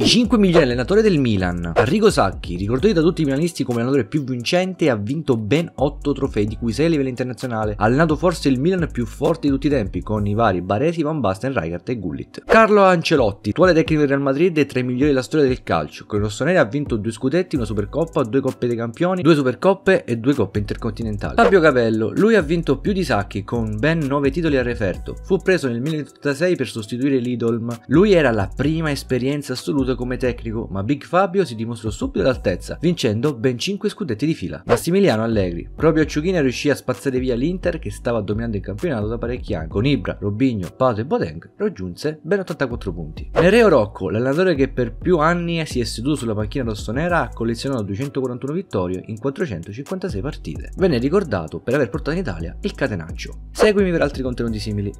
I 5 migliori allenatori del Milan. Arrigo Sacchi, ricordato da tutti i milanisti come l'allenatore più vincente, ha vinto ben 8 trofei, di cui 6 a livello internazionale. Ha allenato forse il Milan più forte di tutti i tempi, con i vari Baresi, Van Basten, Rijkaard e Gullit. Carlo Ancelotti, attuale tecnico del Real Madrid e tra i migliori della storia del calcio. Con i rossoneri ha vinto 2 scudetti, una Supercoppa, 2 Coppe dei Campioni, 2 Supercoppe e 2 Coppe Intercontinentali. Fabio Capello, lui ha vinto più di Sacchi, con ben 9 titoli a referto. Fu preso nel 1986 per sostituire l'Idolm. Lui era la prima esperienza assoluta conosciuto come tecnico, ma Big Fabio si dimostrò subito all'altezza, vincendo ben 5 scudetti di fila. Massimiliano Allegri, proprio a Ciuchina riuscì a spazzare via l'Inter che stava dominando il campionato da parecchi anni. Con Ibra, Robigno, Pato e Bodeng raggiunse ben 84 punti. Nereo Rocco, l'allenatore che per più anni si è seduto sulla panchina rossonera, ha collezionato 241 vittorie in 456 partite. Venne ricordato per aver portato in Italia il catenaccio. Seguimi per altri contenuti simili.